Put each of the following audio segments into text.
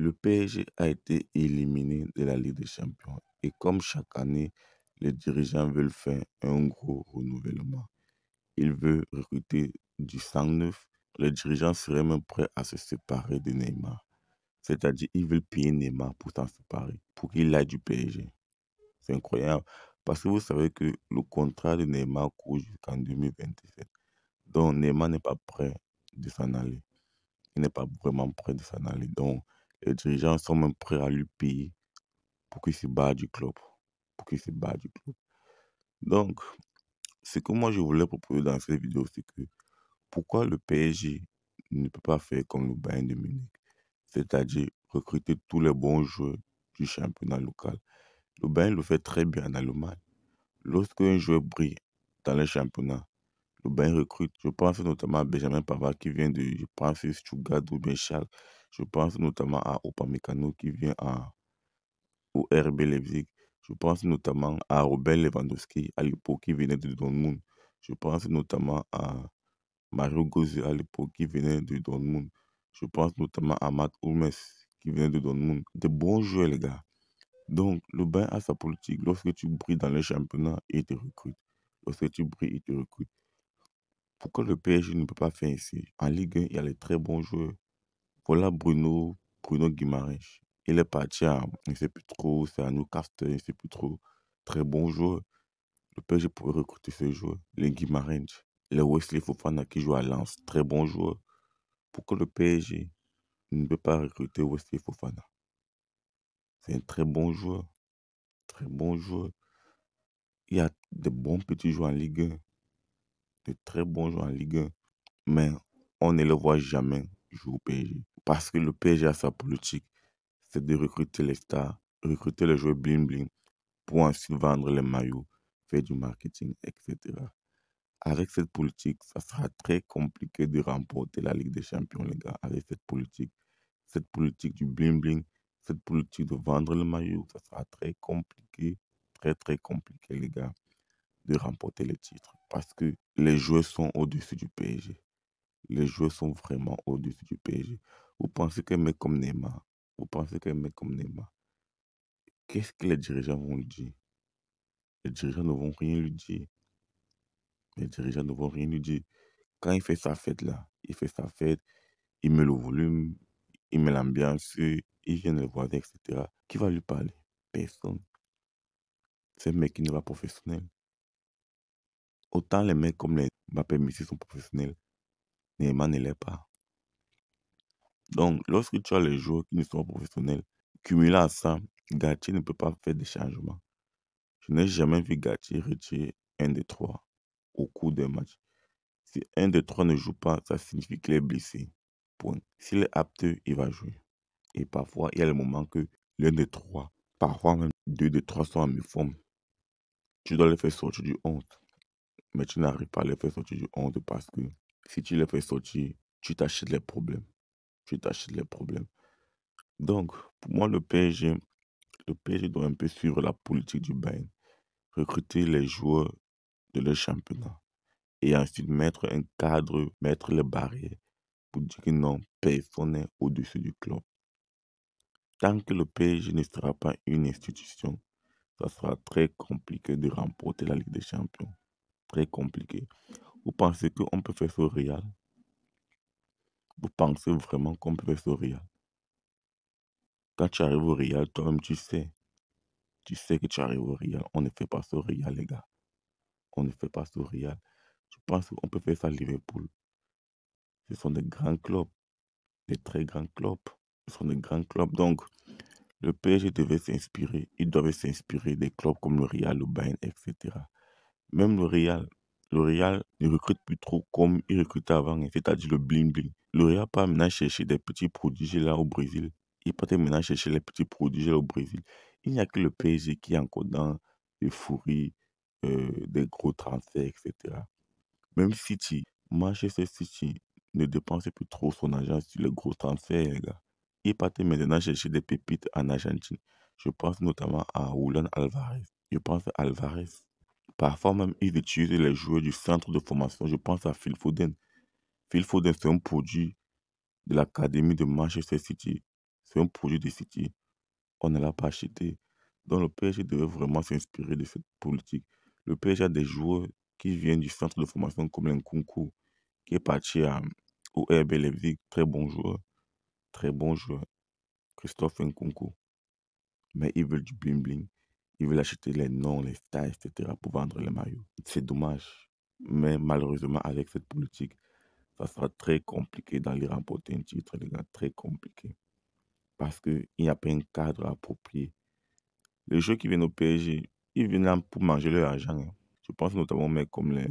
le PSG a été éliminé de la Ligue des Champions et comme chaque année, les dirigeants veulent faire un gros renouvellement. Ils veulent recruter du sang neuf. Les dirigeants seraient même prêts à se séparer de Neymar. C'est-à-dire, ils veulent payer Neymar pour s'en séparer, pour qu'il aille du PSG. C'est incroyable. Parce que vous savez que le contrat de Neymar court jusqu'en 2027. Donc, Neymar n'est pas prêt de s'en aller. Il n'est pas vraiment prêt de s'en aller. Donc, les dirigeants sont même prêts à lui payer pour qu'il se barre du club. Pour se du club. Donc, ce que moi je voulais proposer dans cette vidéo, c'est que pourquoi le PSG ne peut pas faire comme le Bayern de Munich, c'est-à-dire recruter tous les bons joueurs du championnat local. Le Bayern le fait très bien en Allemagne. Lorsque un joueur brille dans le championnat, le Bain recrute. Je pense notamment à Benjamin Pavard qui vient de, je pense, Stuttgart ou bien Je pense notamment à Mekano qui vient à, au RB Leipzig. Je pense notamment à Robert Lewandowski à l'époque qui venait de Dortmund. Je pense notamment à Mario Gozzi à l'époque qui venait de Dortmund. Je pense notamment à Matt Oumes qui venait de Dortmund. Des bons joueurs, les gars. Donc, le bain a sa politique. Lorsque tu brilles dans les championnats, il te recrute. Lorsque tu brilles, il te recrute. Pourquoi le PSG ne peut pas faire ainsi En Ligue 1, il y a les très bons joueurs. Voilà Bruno, Bruno Guimaraes. Il est parti à, je ne plus trop, c'est à Newcastle, je ne plus trop. Très bon joueur. Le PSG pourrait recruter ce joueur. Le Guimaraes, Le Wesley Fofana qui joue à Lens, très bon joueur. Pourquoi le PSG ne peut pas recruter Wesley Fofana C'est un très bon joueur. Très bon joueur. Il y a de bons petits joueurs en Ligue 1 de très bons joueurs en Ligue 1, mais on ne les voit jamais jouer au PSG. Parce que le PSG a sa politique, c'est de recruter les stars, recruter les joueurs bling-bling, pour ensuite vendre les maillots, faire du marketing, etc. Avec cette politique, ça sera très compliqué de remporter la Ligue des Champions, les gars, avec cette politique. Cette politique du bling-bling, cette politique de vendre le maillot, ça sera très compliqué, très très compliqué, les gars de remporter le titre. parce que les joueurs sont au-dessus du PSG. Les joueurs sont vraiment au-dessus du PSG. Vous pensez qu'un mec comme Neymar, vous pensez qu'un mec comme Neymar, qu'est-ce que les dirigeants vont lui dire Les dirigeants ne vont rien lui dire. Les dirigeants ne vont rien lui dire. Quand il fait sa fête là, il fait sa fête, il met le volume, il met l'ambiance, il vient le voir, etc. Qui va lui parler Personne. C'est un mec qui n'est pas professionnel autant les mecs comme les Mbappé Messi sont professionnels. Neymar ne l'est pas. Donc, lorsque tu as les joueurs qui ne sont pas professionnels, cumulé à ça, Gatier ne peut pas faire des changements. Je n'ai jamais vu Gatier retirer un des trois au cours d'un match. Si un des trois ne joue pas, ça signifie qu'il est blessé. Point. S'il est apte, il va jouer. Et parfois, il y a le moment que l'un des trois, parfois même deux des trois sont en mi-forme. Tu dois les faire sortir du honte mais tu n'arrives pas à les faire sortir du honte parce que si tu les fais sortir, tu t'achètes les problèmes. Tu t'achètes les problèmes. Donc, pour moi, le PSG, le PSG doit un peu suivre la politique du Bayern. Recruter les joueurs de leur championnat. Et ensuite mettre un cadre, mettre les barrières pour dire que non, personne n'est au-dessus du club. Tant que le PSG ne sera pas une institution, ça sera très compliqué de remporter la Ligue des Champions très compliqué. Vous pensez qu'on peut faire ce Real Vous pensez vraiment qu'on peut faire ce Real Quand tu arrives au Real, toi-même, tu sais. Tu sais que tu arrives au Real. On ne fait pas ce Real, les gars. On ne fait pas ce Real. Je pense qu'on peut faire ça à Liverpool Ce sont des grands clubs. Des très grands clubs. Ce sont des grands clubs. Donc, le PSG devait s'inspirer. Il devait s'inspirer des clubs comme le Real, le Bayern, etc. Même L'Oréal. L'Oréal ne recrute plus trop comme il recrutait avant, c'est-à-dire le bling-bling. L'Oréal part maintenant chercher des petits prodiges là au Brésil. Il partait maintenant chercher les petits prodiges là au Brésil. Il n'y a que le PSG qui est encore dans les fourries euh, des gros transferts, etc. Même City, Manchester City ne dépensait plus trop son argent sur les gros transferts, les gars. Il partait maintenant chercher des pépites en Argentine. Je pense notamment à Roland Alvarez. Je pense à Alvarez Parfois même, ils utilisent les joueurs du centre de formation. Je pense à Phil Foden. Phil Foden, c'est un produit de l'académie de Manchester City. C'est un produit de City. On ne l'a pas acheté. Donc le PSG devait vraiment s'inspirer de cette politique. Le PSG a des joueurs qui viennent du centre de formation comme Nkunku, qui est parti à, au RB Leipzig. Très bon joueur. Très bon joueur. Christophe Nkunku. Mais ils veulent du bling bling. Ils veulent acheter les noms, les stats, etc. pour vendre les maillots. C'est dommage. Mais malheureusement, avec cette politique, ça sera très compliqué d'aller remporter un titre, les gars. Très compliqué. Parce qu'il n'y a pas un cadre approprié. Les jeux qui viennent au PSG, ils viennent là pour manger leur argent. Hein. Je pense notamment aux mecs comme les,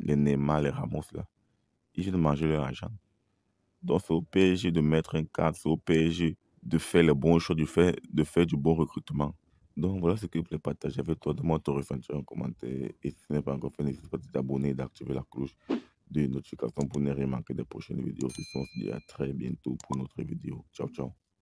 les Neymar, les Ramos, là. Ils viennent manger leur argent. Donc, c'est au PSG de mettre un cadre, c'est au PSG de faire les bon choix de faire du bon recrutement. Donc voilà ce que je voulais partager avec toi. Demande ton ressenti en commentaire. Et si ce n'est pas encore fait, n'hésite pas à t'abonner et d'activer la cloche de notification pour ne rien manquer des prochaines vidéos. Sinon, on se dit à très bientôt pour une autre vidéo. Ciao, ciao.